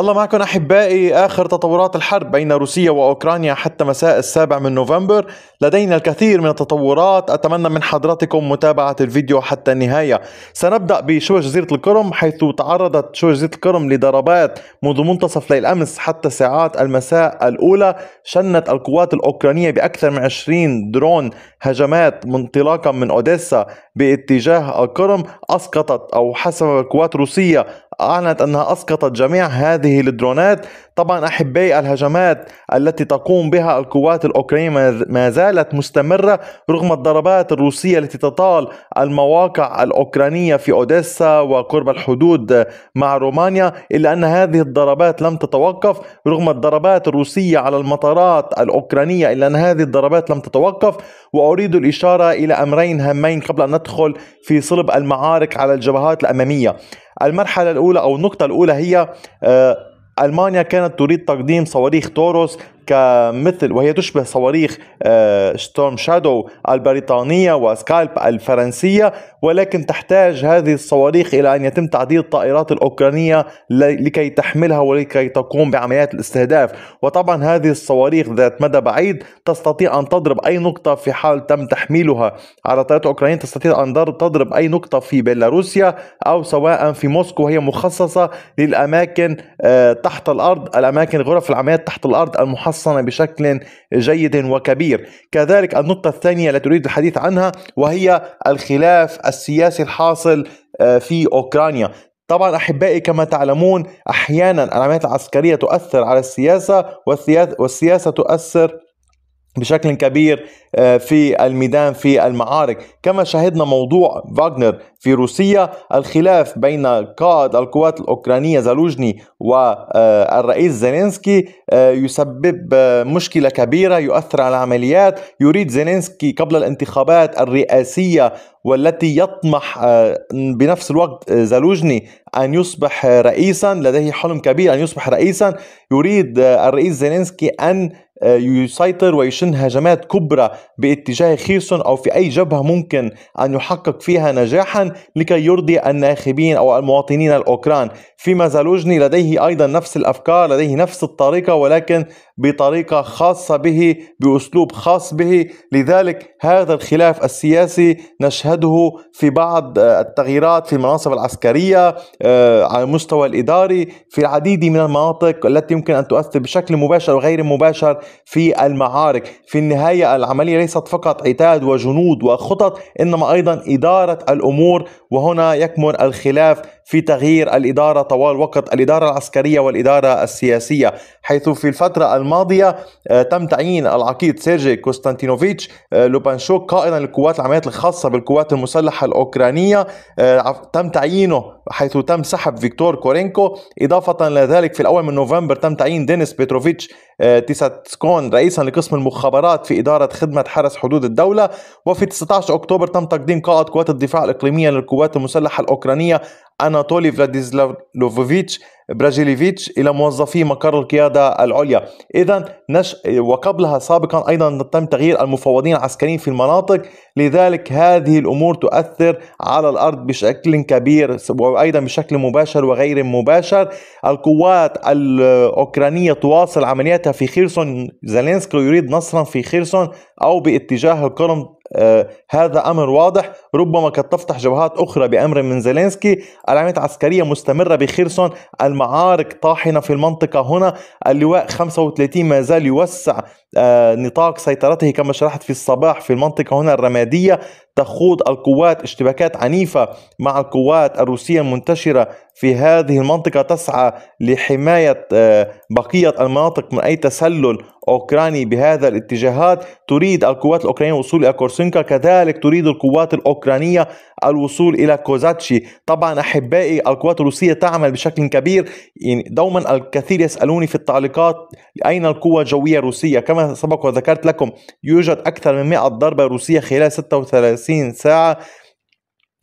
الله معكم احبائي اخر تطورات الحرب بين روسيا واوكرانيا حتى مساء السابع من نوفمبر لدينا الكثير من التطورات اتمنى من حضراتكم متابعه الفيديو حتى النهايه سنبدا بشبه جزيره القرم حيث تعرضت شبه جزيره القرم لضربات منذ منتصف ليل امس حتى ساعات المساء الاولى شنت القوات الاوكرانيه باكثر من 20 درون هجمات منطلاقا من اوديسا باتجاه القرم أسقطت أو حسب قوات روسية أعلنت أنها أسقطت جميع هذه الدرونات طبعا احبائي الهجمات التي تقوم بها القوات الاوكرانيه ما زالت مستمره رغم الضربات الروسيه التي تطال المواقع الاوكرانيه في اوديسا وقرب الحدود مع رومانيا الا ان هذه الضربات لم تتوقف رغم الضربات الروسيه على المطارات الاوكرانيه الا ان هذه الضربات لم تتوقف واريد الاشاره الى امرين هامين قبل ان ندخل في صلب المعارك على الجبهات الاماميه المرحله الاولى او النقطه الاولى هي آه، ألمانيا كانت تريد تقديم صواريخ توروس كمثل وهي تشبه صواريخ ستورم آه، شادو البريطانية وسكالب الفرنسية ولكن تحتاج هذه الصواريخ إلى أن يتم تعديل الطائرات الأوكرانية لكي تحملها ولكي تقوم بعمليات الاستهداف وطبعا هذه الصواريخ ذات مدى بعيد تستطيع أن تضرب أي نقطة في حال تم تحميلها على طائرات أوكرانية تستطيع أن تضرب أي نقطة في بيلاروسيا أو سواء في موسكو وهي مخصصة للأماكن آه، تحت الأرض الأماكن غرف العمليات تحت الأرض المحصنة محصنة بشكل جيد وكبير كذلك النقطة الثانية التي أريد الحديث عنها وهي الخلاف السياسي الحاصل آه، في أوكرانيا طبعا احبائي كما تعلمون احيانا العمليات العسكريه تؤثر على السياسه والسياسه تؤثر بشكل كبير آه، في الميدان في المعارك كما شهدنا موضوع فاغنر في روسيا الخلاف بين قائد القوات الأوكرانية زالوجني والرئيس آه، زيلينسكي آه، يسبب مشكلة كبيرة يؤثر على العمليات يريد زيلينسكي قبل الانتخابات الرئاسية والتي يطمح بنفس الوقت زالوجني أن يصبح رئيسا لديه حلم كبير أن يصبح رئيسا يريد الرئيس زيلينسكي أن آه، يسيطر ويشن هجمات كبرى باتجاه خيرسون أو في أي جبهة ممكن أن يحقق فيها نجاحا لكي يرضي الناخبين أو المواطنين الأوكران فيما زالوجني لديه أيضا نفس الأفكار لديه نفس الطريقة ولكن بطريقة خاصة به بأسلوب خاص به لذلك هذا الخلاف السياسي نشهده في بعض آه، التغييرات في المناصب العسكرية آه، على المستوى الإداري في العديد من المناطق التي يمكن أن تؤثر بشكل مباشر وغير مباشر في المعارك في النهاية العملية ليست فقط عتاد وجنود وخطط إنما أيضا إدارة الأمور وهنا يكمن الخلاف في تغيير الإدارة طوال وقت الإدارة العسكرية والإدارة السياسية حيث في الفترة الماضية آه، تم تعيين العقيد سيرجي كوستانتينوفيتش آه، لوبانشوك قائدا للقوات العمليات الخاصة بالقوات المسلحة الأوكرانية آه، تم تعيينه حيث تم سحب فيكتور كورينكو إضافة لذلك في الأول من نوفمبر تم تعيين دينيس بيتروفيتش آه، تيساتسكون رئيسا لقسم المخابرات في إدارة خدمة حرس حدود الدولة وفي 19 أكتوبر تم تقديم قائد قوات الدفاع الإقليمية للقوات المسلحة الأوكرانية أناتولي فلاديزلوفوفيتش براجيليفيتش إلى موظفي مقر القيادة العليا إذا نش... وقبلها سابقا أيضا تم تغيير المفوضين العسكريين في المناطق لذلك هذه الأمور تؤثر على الأرض بشكل كبير وأيضا بشكل مباشر وغير مباشر القوات الأوكرانية تواصل عملياتها في خيرسون زيلينسكي يريد نصرا في خيرسون أو باتجاه القرم آه، هذا امر واضح ربما قد تفتح جبهات اخرى بامر من زيلينسكي العمليات العسكرية مستمره بخيرسون المعارك طاحنه في المنطقه هنا اللواء 35 ما زال يوسع آه، نطاق سيطرته كما شرحت في الصباح في المنطقه هنا الرماديه تخوض القوات اشتباكات عنيفة مع القوات الروسية المنتشرة في هذه المنطقة تسعى لحماية آه، بقية المناطق من أي تسلل أوكراني بهذا الاتجاهات تريد القوات الأوكرانية الوصول إلى كورسينكا كذلك تريد القوات الأوكرانية الوصول إلى كوزاتشي طبعا أحبائي القوات الروسية تعمل بشكل كبير يعني دوما الكثير يسألوني في التعليقات أين القوة الجوية الروسية كما سبق وذكرت لكم يوجد أكثر من 100 ضربة روسية خلال 36 وخمسين ساعة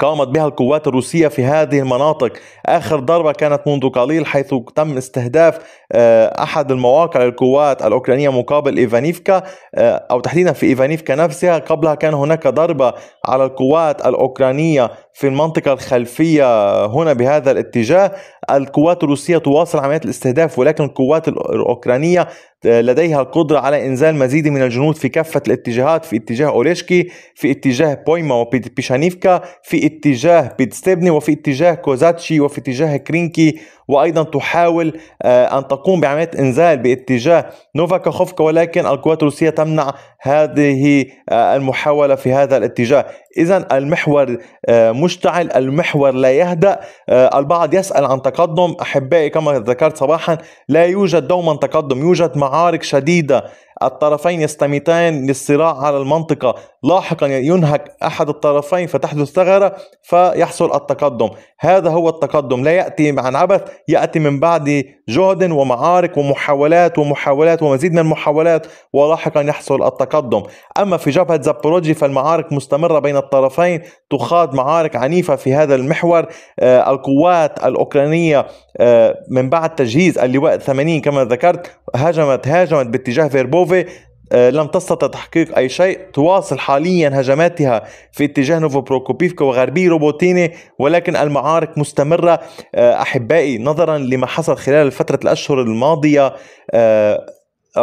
قامت بها القوات الروسية في هذه المناطق آخر ضربة كانت منذ قليل حيث تم استهداف آه، أحد المواقع للقوات الأوكرانية مقابل إيفانيفكا آه، أو تحديدا في إيفانيفكا نفسها قبلها كان هناك ضربة على القوات الأوكرانية في المنطقة الخلفية آه، هنا بهذا الاتجاه القوات الروسية تواصل عمليات الاستهداف ولكن القوات الأوكرانية آه، لديها القدرة على إنزال مزيد من الجنود في كافة الاتجاهات في اتجاه أوليشكي في اتجاه بويما وبيشانيفكا في اتجاه بيتستبني وفي اتجاه كوزاتشي وفي اتجاه كرينكي وايضا تحاول آه، ان تقوم بعمليه انزال باتجاه نوفا كاخوفكا ولكن القوات الروسيه تمنع هذه آه، المحاوله في هذا الاتجاه اذا المحور آه، مشتعل المحور لا يهدا البعض يسال عن تقدم احبائي كما ذكرت صباحا لا يوجد دوما تقدم يوجد معارك شديده الطرفين يستميتان للصراع على المنطقة لاحقا ينهك أحد الطرفين فتحدث ثغرة فيحصل التقدم هذا هو التقدم لا يأتي عن عبث يأتي من بعد جهد ومعارك ومحاولات ومحاولات ومزيد من المحاولات ولاحقا يحصل التقدم أما في جبهة زابوروجي فالمعارك مستمرة بين الطرفين تخاض معارك عنيفة في هذا المحور آه، القوات الأوكرانية آه، من بعد تجهيز اللواء 80 كما ذكرت هاجمت هاجمت باتجاه فيربوفي آه، لم تستطع تحقيق أي شيء تواصل حاليا هجماتها في اتجاه نوفو بروكوبيفكا وغربي روبوتيني ولكن المعارك مستمرة آه، أحبائي نظرا لما حصل خلال فترة الأشهر الماضية آه،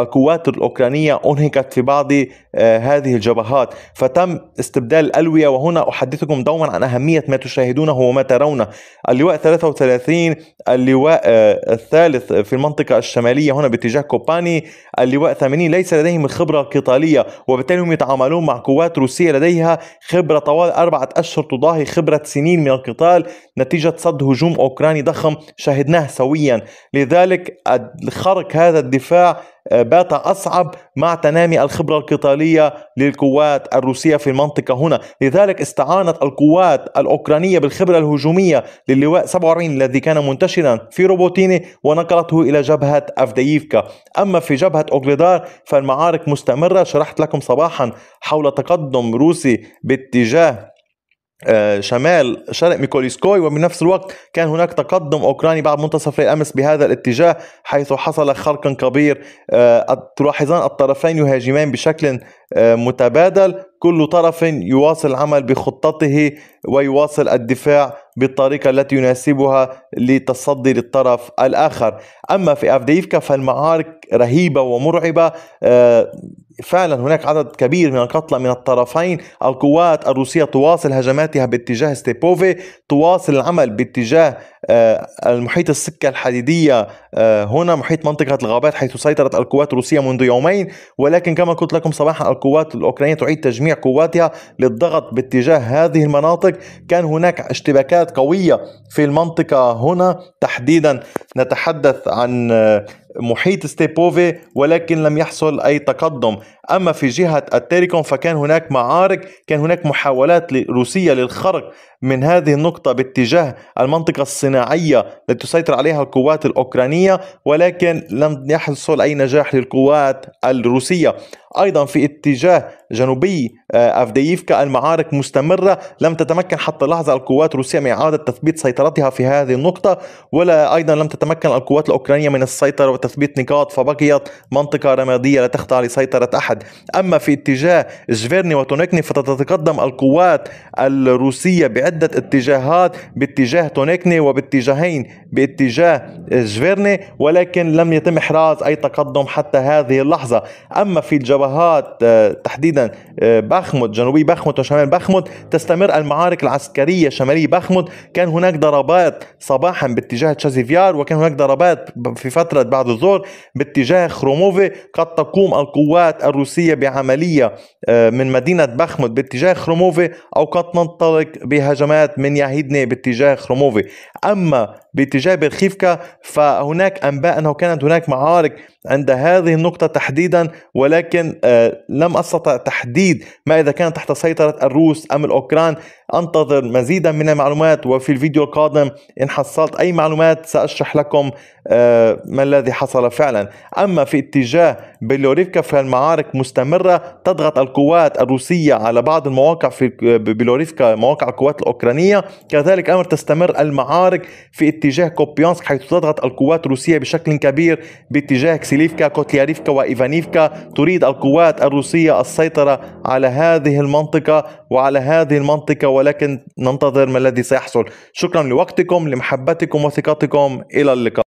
القوات الأوكرانية أنهكت في بعض آه، هذه الجبهات فتم استبدال الألوية وهنا أحدثكم دوما عن أهمية ما تشاهدونه وما ترونه اللواء 33 اللواء آه، الثالث في المنطقة الشمالية هنا باتجاه كوباني اللواء 80 ليس لديهم الخبرة القتالية وبالتالي هم يتعاملون مع قوات روسية لديها خبرة طوال أربعة أشهر تضاهي خبرة سنين من القتال نتيجة صد هجوم أوكراني ضخم شهدناه سويا لذلك خرق هذا الدفاع آه، بات أصعب مع تنامي الخبرة القتالية للقوات الروسية في المنطقة هنا لذلك استعانت القوات الأوكرانية بالخبرة الهجومية للواء 47 الذي كان منتشرا في روبوتيني ونقلته إلى جبهة أفدييفكا أما في جبهة أوغليدار فالمعارك مستمرة شرحت لكم صباحا حول تقدم روسي باتجاه آه، شمال شرق ميكوليسكوي وبنفس الوقت كان هناك تقدم أوكراني بعد منتصف الليل أمس بهذا الاتجاه حيث حصل خرق كبير آه، تلاحظان الطرفين يهاجمان بشكل آه، متبادل كل طرف يواصل العمل بخطته ويواصل الدفاع بالطريقة التي يناسبها للتصدي للطرف الآخر أما في أفديفكا فالمعارك رهيبة ومرعبة آه، فعلا هناك عدد كبير من القتلى من الطرفين القوات الروسية تواصل هجماتها باتجاه ستيبوفي تواصل العمل باتجاه آه، المحيط السكة الحديدية آه، هنا محيط منطقة الغابات حيث سيطرت القوات الروسية منذ يومين ولكن كما قلت لكم صباحا القوات الأوكرانية تعيد تجميع قواتها للضغط باتجاه هذه المناطق كان هناك اشتباكات قوية في المنطقة هنا تحديدا نتحدث عن محيط ستيبوفي ولكن لم يحصل أي تقدم أما في جهة التيريكون فكان هناك معارك كان هناك محاولات روسية للخرق من هذه النقطة باتجاه المنطقة الصناعية التي تسيطر عليها القوات الأوكرانية ولكن لم يحصل أي نجاح للقوات الروسية أيضا في اتجاه جنوبي آه، أفدييفكا المعارك مستمرة لم تتمكن حتى لحظة القوات الروسية من إعادة تثبيت سيطرتها في هذه النقطة ولا أيضا لم تتمكن القوات الأوكرانية من السيطرة وتثبيت نقاط فبقيت منطقة رمادية لا تخضع لسيطرة أحد أما في اتجاه جفيرني وتونيكني فتتقدم القوات الروسية بعدة اتجاهات باتجاه تونيكني وباتجاهين باتجاه جفيرني ولكن لم يتم إحراز أي تقدم حتى هذه اللحظة أما في الجبهة الجبهات آه، تحديدا آه، بخمود جنوبي بخمود وشمال بخمود تستمر المعارك العسكرية شمالي بخمود كان هناك ضربات صباحا باتجاه تشازيفيار وكان هناك ضربات في فترة بعد الظهر باتجاه خروموفي قد تقوم القوات الروسية بعملية آه، من مدينة بخمود باتجاه خروموفي أو قد تنطلق بهجمات من يهيدني باتجاه خروموفي أما باتجاه بيرخيفكا فهناك أنباء أنه كانت هناك معارك عند هذه النقطة تحديدا ولكن آه، لم أستطع تحديد ما إذا كان تحت سيطرة الروس أم الأوكران أنتظر مزيدا من المعلومات وفي الفيديو القادم إن حصلت أي معلومات سأشرح لكم آه، ما الذي حصل فعلا أما في اتجاه بيلوريفكا فالمعارك مستمرة تضغط القوات الروسية على بعض المواقع في بيلوريفكا مواقع القوات الأوكرانية كذلك أمر تستمر المعارك في اتجاه كوبيانسك حيث تضغط القوات الروسية بشكل كبير باتجاه كسيليفكا كوتلياريفكا وإيفانيفكا تريد القوات الروسية السيطرة على هذه المنطقة وعلى هذه المنطقة ولكن ننتظر ما الذي سيحصل شكرا لوقتكم لمحبتكم وثقتكم إلى اللقاء